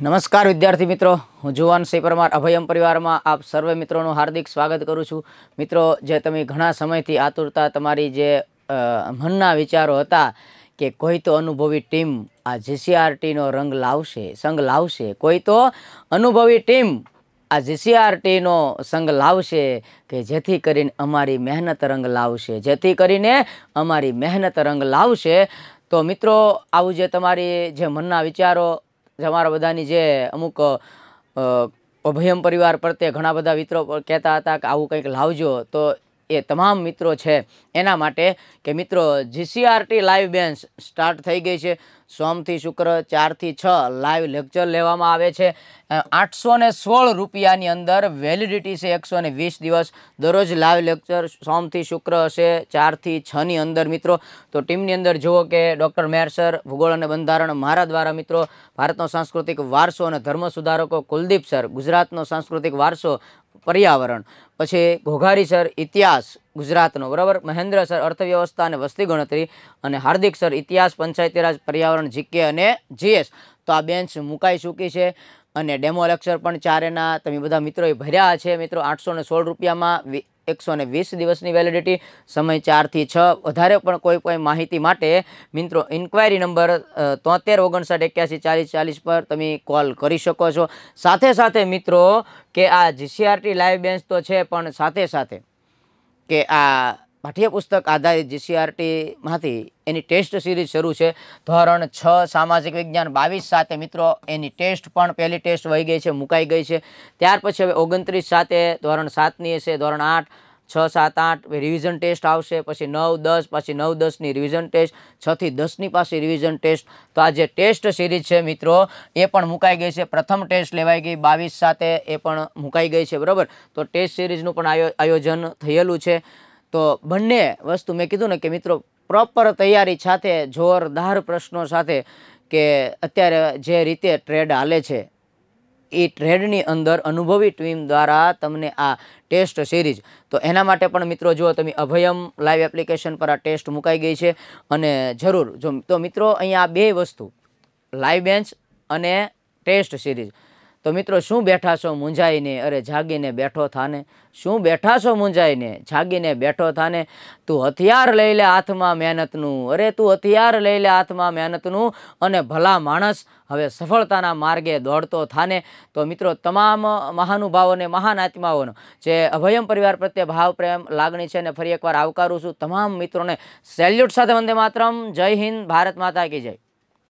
નમસ્કાર વિદ્યાર્થી મિત્રો હું જુવાન શ્રી પરમાર અભયમ પરિવારમાં આપ સર્વે મિત્રોનું હાર્દિક સ્વાગત કરું છું મિત્રો જે તમે ઘણા સમયથી આતુરતા તમારી જે મનના વિચારો હતા કે કોઈ તો અનુભવી ટીમ આ જીસીઆરટીનો રંગ લાવશે સંગ લાવશે કોઈ તો અનુભવી ટીમ આ જીસીઆરટીનો સંગ લાવશે કે જેથી કરીને અમારી મહેનત રંગ લાવશે જેથી કરીને અમારી મહેનત રંગ લાવશે તો મિત્રો આવું જે તમારી જે મનના વિચારો જમારા બધાની જે અમુક અભયમ પરિવાર પ્રત્યે ઘણા બધા મિત્રો કહેતા હતા કે આવું કંઈક લાવજો તો એ તમામ મિત્રો છે એના માટે કે મિત્રો જીસીઆરટી લાઈવ બેન્સ સ્ટાર્ટ થઈ ગઈ છે સોમથી શુક્ર ચારથી છ લાઈવ લેક્ચર લેવામાં આવે છે આઠસો ને સોળ રૂપિયાની અંદર વેલિડિટી છે એકસો ને વીસ દિવસ દરરોજ લાઈવ લેક્ચર સોમથી શુક્ર હશે ચારથી છની અંદર મિત્રો તો ટીમની અંદર જુઓ કે ડૉક્ટર મેર સર ભૂગોળ અને બંધારણ મારા દ્વારા મિત્રો ભારતનો સાંસ્કૃતિક વારસો અને ધર્મ સુધારકો કુલદીપ સર ગુજરાતનો સાંસ્કૃતિક વારસો પર્યાવરણ પછી ઘોઘારી સર ઇતિહાસ ગુજરાતનો બરાબર મહેન્દ્ર સર અર્થવ્યવસ્થા અને વસ્તી ગણતરી અને હાર્દિક સર ઇતિહાસ પંચાયતી પર્યાવરણ જીકે અને જીએસ તો આ બેન્ચ મુકાઈ ચૂકી છે અને ડેમો લેક્ચર પણ ચારેના તમે બધા મિત્રોએ ભર્યા છે મિત્રો આઠસો સોળ રૂપિયામાં એકસો ને વીસ દિવસની વેલિડિટી સમય ચારથી છ વધારે પણ કોઈ કોઈ માહિતી માટે મિત્રો ઇન્ક્વાયરી નંબર તોતેર ઓગણસાઠ એક્યાસી ચાલીસ ચાલીસ પર તમે કોલ કરી શકો છો સાથે સાથે મિત્રો કે આ જીસીઆરટી લાઈવ બેન્ચ તો છે પણ સાથે સાથે કે આ પાઠ્યપુસ્તક આધારિત જીસીઆરટીમાંથી એની ટેસ્ટ સિરીઝ શરૂ છે ધોરણ છ સામાજિક વિજ્ઞાન બાવીસ સાથે મિત્રો એની ટેસ્ટ પણ પહેલી ટેસ્ટ વહી ગઈ છે મુકાઈ ગઈ છે ત્યાર પછી હવે ઓગણત્રીસ સાથે ધોરણ સાતની હશે ધોરણ આઠ છ સાત આઠ રિવિઝન ટેસ્ટ આવશે પછી નવ દસ પછી નવ દસની રિવિઝન ટેસ્ટ છથી દસની પાસે રિવિઝન ટેસ્ટ તો આ જે ટેસ્ટ સિરીઝ છે મિત્રો એ પણ મુકાઈ ગઈ છે પ્રથમ ટેસ્ટ લેવાઈ ગઈ બાવીસ સાથે એ પણ મુકાઈ ગઈ છે બરાબર તો ટેસ્ટ સિરીઝનું પણ આયોજન થયેલું છે તો બંને વસ્તુ મેં કીધું ને કે મિત્રો પ્રોપર તૈયારી સાથે જોરદાર પ્રશ્નો સાથે કે અત્યારે જે રીતે ટ્રેડ હાલે છે એ ટ્રેડની અંદર અનુભવી ટીમ દ્વારા તમને આ ટેસ્ટ સિરીઝ તો એના માટે પણ મિત્રો જુઓ તમે અભયમ લાઈવ એપ્લિકેશન પર આ ટેસ્ટ મુકાઈ ગઈ છે અને જરૂર જો તો મિત્રો અહીંયા આ બે વસ્તુ લાઈવ બેન્ચ અને ટેસ્ટ સિરીઝ તો મિત્રો શું બેઠા છો મૂંઝાઈને અરે જાગીને બેઠો થાને શું બેઠા છો મૂંઝાઈને જાગીને બેઠો થાને તું હથિયાર લઈ લે હાથમાં મહેનતનું અરે તું હથિયાર લઈ લે હાથમાં મહેનતનું અને ભલા માણસ હવે સફળતાના માર્ગે દોડતો થાને તો મિત્રો તમામ મહાનુભાવોને મહાન આત્માઓનો જે અભયમ પરિવાર પ્રત્યે ભાવ પ્રેમ લાગણી છે ને ફરી એકવાર આવકારું છું તમામ મિત્રોને સેલ્યુટ સાથે વંદે માતરમ જય હિન્દ ભારત માતા કી જય